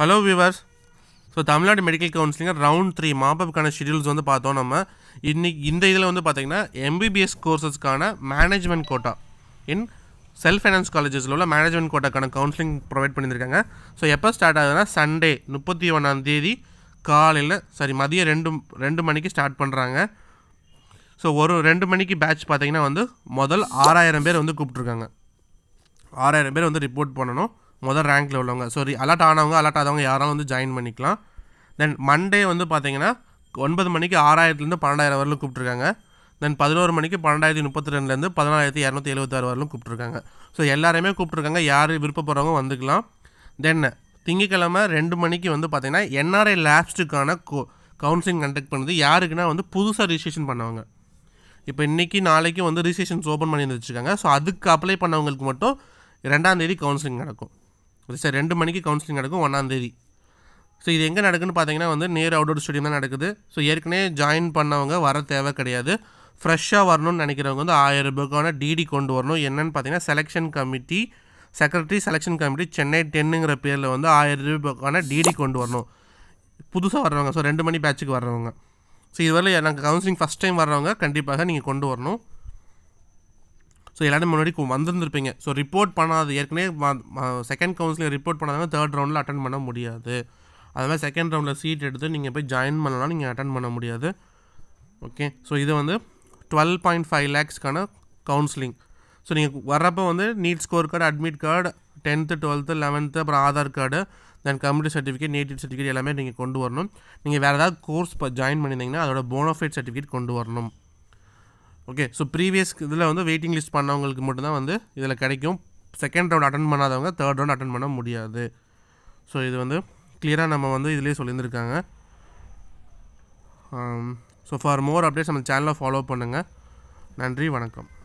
hello viewers so Tamil Nadu medical counselling round three மாப்பப்புக்கான schedules வந்து பார்த்தோம் நம்ம இன்னைக்கு இந்த இதில் வந்து பார்த்திங்கன்னா எம்பிபிஎஸ் கோர்சஸ்க்கான management quota in self finance காலேஜஸில் உள்ள மேனேஜ்மெண்ட் கோட்டாக்கான கவுன்சிலிங் ப்ரொவைட் பண்ணியிருக்காங்க ஸோ எப்போ ஸ்டார்ட் ஆகுதுன்னா சண்டே முப்பத்தி ஒன்றாம் தேதி காலையில் சாரி மதியம் ரெண்டு ரெண்டு மணிக்கு ஸ்டார்ட் பண்ணுறாங்க ஸோ ஒரு ரெண்டு மணிக்கு பேட்ச் பார்த்திங்கன்னா வந்து முதல் ஆறாயிரம் பேர் வந்து கூப்பிட்ருக்காங்க ஆறாயிரம் பேர் வந்து ரிப்போர்ட் பண்ணணும் முதல் ரேங்க்கில் உள்ளவங்க சாரி அலர்ட் ஆனவங்க அலர்ட் ஆதவங்க யாராலும் வந்து ஜாயின் பண்ணிக்கலாம் தென் மண்டே வந்து பார்த்தீங்கன்னா ஒன்பது மணிக்கு ஆறாயிரத்துலேருந்து பன்னெண்டாயிரம் வரலும் கூப்பிட்ருக்காங்க தென் பதினோரு மணிக்கு பன்னெண்டாயிரத்தி முப்பத்தி ரெண்டுலேருந்து பதினாலாயிரத்தி இரநூத்தி எழுபத்தாறு வரலும் கூப்பிட்ருக்காங்க ஸோ எல்லாருமே கூப்பிட்ருக்காங்க யார் விருப்பப்படுறவங்க வந்துக்கலாம் தென் திங்கக்கிழமை ரெண்டு மணிக்கு வந்து பார்த்திங்கன்னா என்ஆர்ஐ லேப்ஸ்டுக்கான கோ கவுன்சிலிங் கண்டக்ட் பண்ணுது யாருக்குன்னா வந்து புதுசாக ரிஜிஸ்ட்ரேஷன் பண்ணவங்க இப்போ இன்றைக்கி நாளைக்கு வந்து ரிஜிஸ்ட்ரேஷன்ஸ் ஓப்பன் பண்ணி வச்சுருக்காங்க ஸோ அதுக்கு அப்ளை பண்ணவங்களுக்கு மட்டும் ரெண்டாந்தேதி கவுன்சிலிங் நடக்கும் சார் ரெண்டு மணிக்கு கவுன்சிலிங் நடக்கும் ஒன்றாந்தேதி ஸோ இது எங்கே நடக்குன்னு பார்த்தீங்கன்னா வந்து நேர் அவுடோர் ஸ்டேடியம் தான் நடக்குது ஸோ ஏற்கனவே ஜாயின் பண்ணவங்க வர தேவை கிடையாது ஃப்ரெஷ்ஷாக வரணும்னு நினைக்கிறவங்க வந்து ஆயிரம் ரூபாய்க்கான டிடி கொண்டு வரணும் என்னென்னு பார்த்தீங்கன்னா selection committee secretary selection committee Chennai டென்னுங்கிற பேரில் வந்து ஆயிரம் ரூபாய்க்கான டிடி கொண்டு வரணும் புதுசாக வர்றவங்க ஸோ ரெண்டு மணி பேட்சுக்கு வர்றவங்க ஸோ இதுவரை நாங்கள் கவுன்சிலிங் ஃபஸ்ட் டைம் வர்றவங்க கண்டிப்பாக நீங்கள் கொண்டு வரணும் ஸோ எல்லாமே முன்னாடி வந்திருந்திருப்பீங்க ஸோ ரிப்போர்ட் பண்ணாது ஏற்கனவே செகண்ட் கவுன்சிலிங் ரிப்போர்ட் பண்ணாதவங்க தேர்ட் ரவுண்டில் அட்டன் பண்ண முடியாது அது மாதிரி செகண்ட் ரவுண்டில் சீட் எடுத்து நீங்கள் போய் ஜாயின் பண்ணலாம் நீங்கள் அட்டன் பண்ண முடியாது ஓகே ஸோ இது வந்து டுவெல் பாயிண்ட் ஃபைவ் லேக்ஸ்க்கான கவுன்சிலிங் ஸோ நீங்கள் வர்றப்போ வந்து NEET score card admit card tenth twelfth eleventh அப்புறம் Aadhaar card then computer certificate native certificate எல்லாமே நீங்கள் கொண்டு வரணும் நீங்கள் வேறு ஏதாவது கோர்ஸ் இப்போ ஜாயின் பண்ணியிருந்தீங்கன்னா அதோட போனோஃபைட் சர்டிஃபிகேட் கொண்டு வரணும் ஓகே ஸோ ப்ரீவியஸ் இதில் வந்து வெயிட்டிங் லிஸ்ட் பண்ணவங்களுக்கு மட்டும்தான் வந்து இதில் கிடைக்கும் செகண்ட் ரவுண்ட் அட்டன் பண்ணாதவங்க தேர்ட் ரவுண்ட் அட்டன் பண்ண முடியாது ஸோ இது வந்து கிளியராக நம்ம வந்து இதிலேயே சொல்லியிருந்திருக்காங்க ஸோ ஃபார் மோர் அப்டேட்ஸ் நம்ம சேனலை ஃபாலோ பண்ணுங்கள் நன்றி வணக்கம்